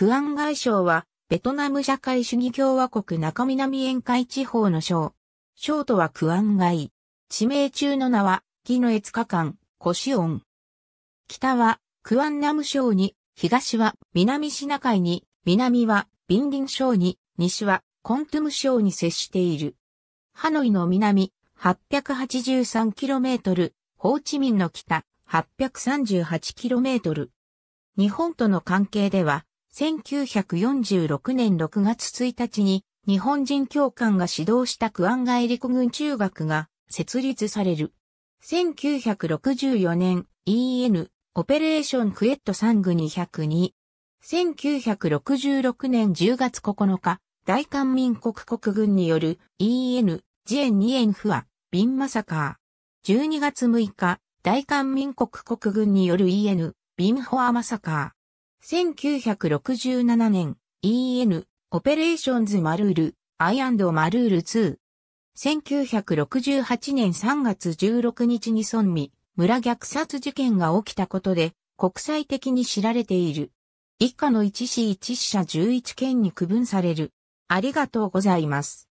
クアン外省は、ベトナム社会主義共和国中南沿海地方の省。省都はクアン外。地名中の名は、ギノエツカカン、コシオン。北は、クアンナム省に、東は、南シナ海に、南は、ビンディン省に、西は、コントゥム省に接している。ハノイの南、883km、ホーチミンの北、838km。日本との関係では、1946年6月1日に日本人教官が指導したクアンガエリコ軍中学が設立される。1964年 EN オペレーションクエット3グ202。1966年10月9日、大韓民国国軍による EN ジェン・ニエンフア、ビンマサカー。12月6日、大韓民国国軍による EN ビンホアマサカー。1967年 EN オペレーションズマルールアド・マルール2。1968年3月16日に村美村虐殺事件が起きたことで国際的に知られている。以下の1市1社11件に区分される。ありがとうございます。